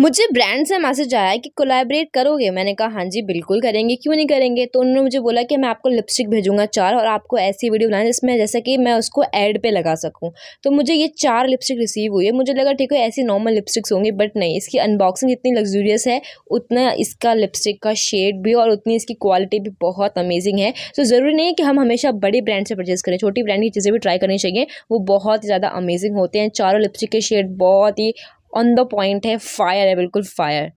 मुझे ब्रांड से मैसेज आया कि कोलैबोरेट करोगे मैंने कहा हाँ जी बिल्कुल करेंगे क्यों नहीं करेंगे तो उन्होंने मुझे बोला कि मैं आपको लिपस्टिक भेजूंगा चार और आपको ऐसी वीडियो बनाएं जिसमें जैसे कि मैं उसको ऐड पे लगा सकूं तो मुझे ये चार लिपस्टिक रिसीव हुई है मुझे लगा ठीक है ऐसी नॉर्मल लिपस्टिक्स होंगी बट नहीं इसकी अनबॉक्सिंग जितनी लग्जूरियस है उतना इसका लिपस्टिक का शेड भी और उतनी इसकी क्वालिटी भी बहुत अमेजिंग है तो ज़रूरी नहीं है कि हम हमेशा बड़े ब्रांड से परचेज़ करें छोटी ब्रांड की चीज़ें भी ट्राई करनी चाहिए वो बहुत ही ज़्यादा अमेजिंग होते हैं चारों लिपस्टिक के शेड बहुत ही ऑन द पॉइंट है फायर है बिल्कुल फायर